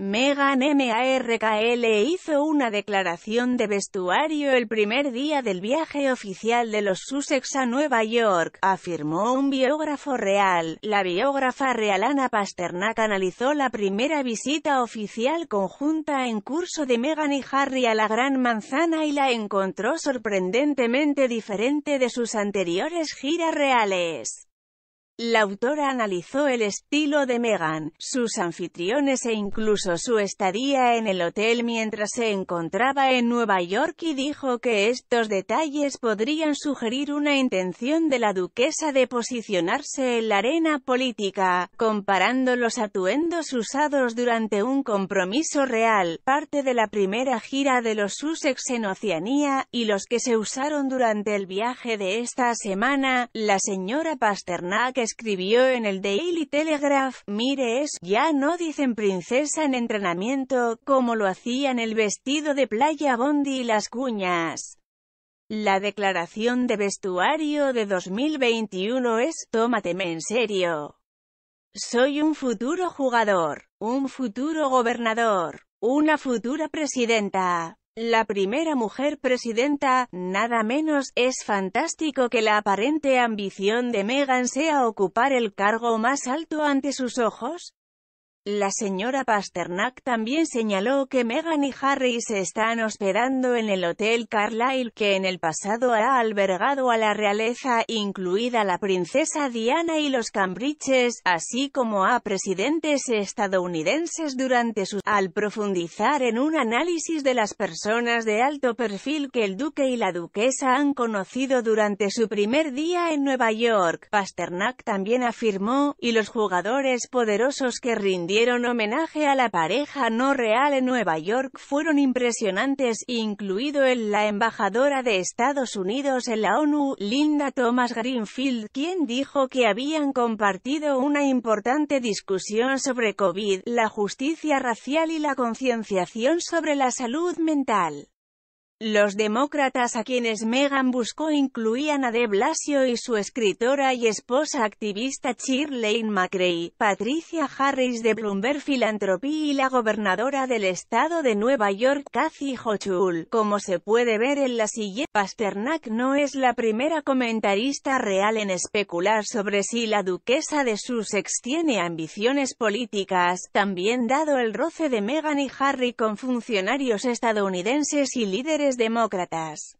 Megan Markl hizo una declaración de vestuario el primer día del viaje oficial de los Sussex a Nueva York, afirmó un biógrafo real. La biógrafa real Ana Pasternak analizó la primera visita oficial conjunta en curso de Megan y Harry a la Gran Manzana y la encontró sorprendentemente diferente de sus anteriores giras reales. La autora analizó el estilo de Meghan, sus anfitriones e incluso su estadía en el hotel mientras se encontraba en Nueva York y dijo que estos detalles podrían sugerir una intención de la duquesa de posicionarse en la arena política, comparando los atuendos usados durante un compromiso real, parte de la primera gira de los Sussex en Oceanía, y los que se usaron durante el viaje de esta semana, la señora Pasternak escribió en el Daily Telegraph, mire eso, ya no dicen princesa en entrenamiento, como lo hacían el vestido de playa Bondi y las cuñas. La declaración de vestuario de 2021 es, tómateme en serio. Soy un futuro jugador, un futuro gobernador, una futura presidenta. La primera mujer presidenta, nada menos, es fantástico que la aparente ambición de Meghan sea ocupar el cargo más alto ante sus ojos. La señora Pasternak también señaló que Meghan y Harry se están hospedando en el Hotel Carlyle que en el pasado ha albergado a la realeza, incluida la princesa Diana y los Cambridges, así como a presidentes estadounidenses durante su... Al profundizar en un análisis de las personas de alto perfil que el duque y la duquesa han conocido durante su primer día en Nueva York, Pasternak también afirmó, y los jugadores poderosos que rindieron en homenaje a la pareja no real en Nueva York fueron impresionantes, incluido el la embajadora de Estados Unidos en la ONU, Linda Thomas Greenfield, quien dijo que habían compartido una importante discusión sobre COVID, la justicia racial y la concienciación sobre la salud mental. Los demócratas a quienes Meghan buscó incluían a de Blasio y su escritora y esposa activista Chirlane McRae, Patricia Harris de Bloomberg Philanthropy y la gobernadora del estado de Nueva York Kathy Hochul. Como se puede ver en la siguiente, Pasternak no es la primera comentarista real en especular sobre si la duquesa de Sussex tiene ambiciones políticas, también dado el roce de Meghan y Harry con funcionarios estadounidenses y líderes demócratas.